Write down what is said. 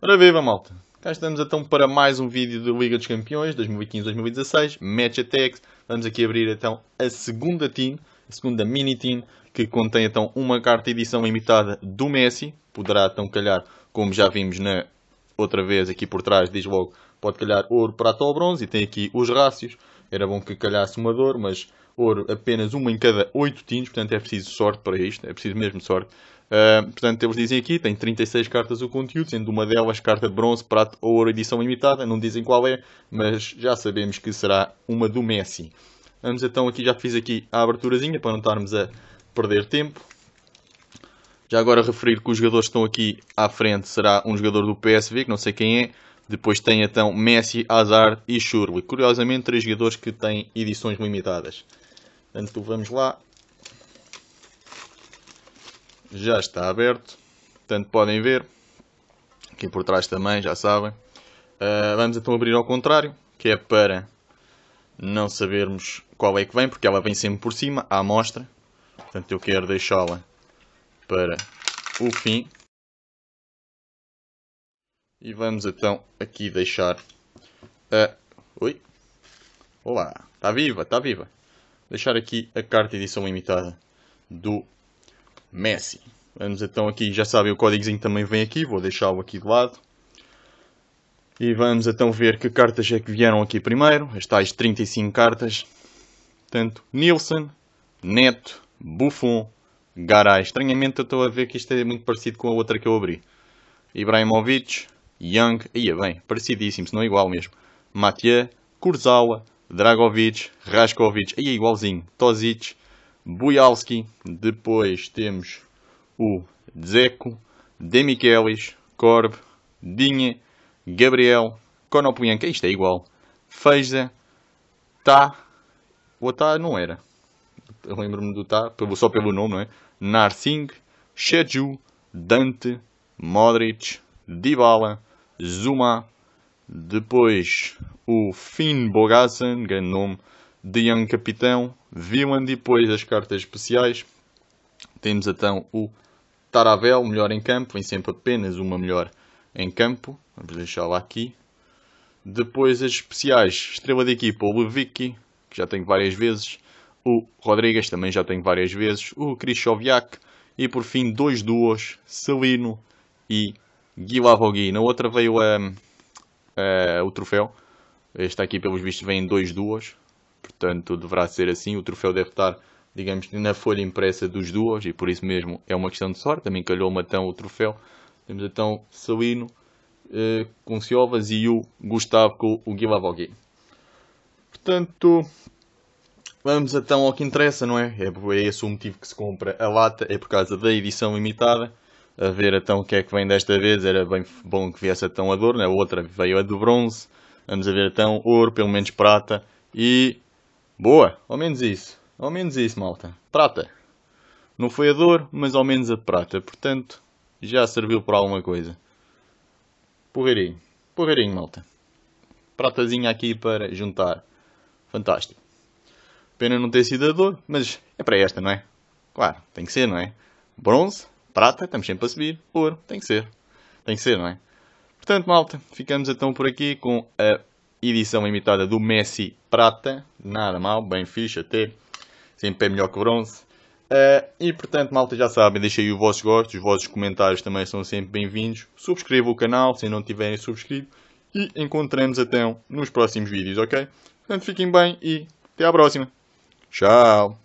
Ora viva malta, cá estamos então para mais um vídeo da Liga dos Campeões 2015-2016, Match Attacks. Vamos aqui abrir então a segunda team, a segunda mini team, que contém então uma carta edição limitada do Messi. Poderá então calhar, como já vimos na outra vez aqui por trás, diz logo, pode calhar ouro, prata ou bronze. E tem aqui os rácios, era bom que calhasse uma dor, mas ouro apenas uma em cada 8 times, portanto é preciso sorte para isto, é preciso mesmo sorte. Uh, portanto, eles dizem aqui, tem 36 cartas o conteúdo, sendo uma delas carta de bronze, prata ou ouro edição limitada, não dizem qual é, mas já sabemos que será uma do Messi. Vamos então aqui, já fiz aqui a aberturazinha para não estarmos a perder tempo. Já agora referir que os jogadores que estão aqui à frente será um jogador do PSV, que não sei quem é. Depois tem então Messi, Hazard e Shurley. Curiosamente, três jogadores que têm edições limitadas. Portanto, vamos lá. Já está aberto. Portanto, podem ver. Aqui por trás também, já sabem. Uh, vamos então abrir ao contrário, que é para não sabermos qual é que vem, porque ela vem sempre por cima, à amostra. Portanto, eu quero deixá-la para o fim. E vamos então aqui deixar a... Oi? Olá, está viva, está viva deixar aqui a carta edição limitada do Messi. Vamos então aqui, já sabem, o códigozinho também vem aqui, vou deixá-lo aqui de lado. E vamos então ver que cartas é que vieram aqui primeiro, as tais 35 cartas. Portanto, Nilsson, Neto, Buffon, Garay. Estranhamente eu estou a ver que isto é muito parecido com a outra que eu abri. Ibrahimovic, Young, ia bem, parecidíssimo, se não é igual mesmo. Mathieu, Kurzawa, Dragovic, Raskovic, aí é igualzinho, Tozic, Bujalski, depois temos o Dzeko, Demichelis, Korb, Dinha, Gabriel, Konoplianka, isto é igual, Feiza, Tá, o Tá não era, lembro-me do Tá, só pelo nome, não é? Narsing, Sheju, Dante, Modric, Dybala, Zuma, depois o Finn Bogason, grande nome, de Young Capitão, Villain, depois as cartas especiais. Temos então o Taravel, melhor em campo, vem sempre apenas uma melhor em campo. Vamos deixá-la aqui. Depois as especiais, estrela de equipa, o Levicki, que já tenho várias vezes. O Rodrigues também já tenho várias vezes. O Krishoviak. E por fim, dois duos, Salino e Guilavogui Na outra veio a... Um é, o troféu. Este aqui, pelos vistos, vem em dois duas portanto deverá ser assim. O troféu deve estar, digamos, na folha impressa dos duas e por isso mesmo é uma questão de sorte. Também calhou Matão o troféu. Temos então Salino eh, com Ciovas e o Gustavo com o Guilavogui. Portanto, vamos então ao que interessa, não é? é? É esse o motivo que se compra a lata, é por causa da edição limitada a ver então o que é que vem desta vez. Era bem bom que viesse então a dor, né? a outra veio a de bronze. Vamos a ver então ouro, pelo menos prata e boa, ao menos isso. Ao menos isso, malta. Prata. Não foi a dor, mas ao menos a prata. Portanto, já serviu para alguma coisa. Porreirinho. Porreirinho, malta. Pratazinha aqui para juntar. Fantástico. Pena não ter sido a dor, mas é para esta, não é? Claro, tem que ser, não é? Bronze, prata, estamos sempre a subir. Ouro, tem que ser. Tem que ser, não é? Portanto, malta, ficamos então por aqui com a edição limitada do Messi Prata. Nada mal, bem fixe até. Sempre é melhor que bronze. Uh, e portanto, malta, já sabem, deixem aí os vossos gostos, os vossos comentários também são sempre bem-vindos. Subscrevam o canal se não tiverem subscrito. E encontramos então nos próximos vídeos, ok? Portanto, fiquem bem e até à próxima. Tchau!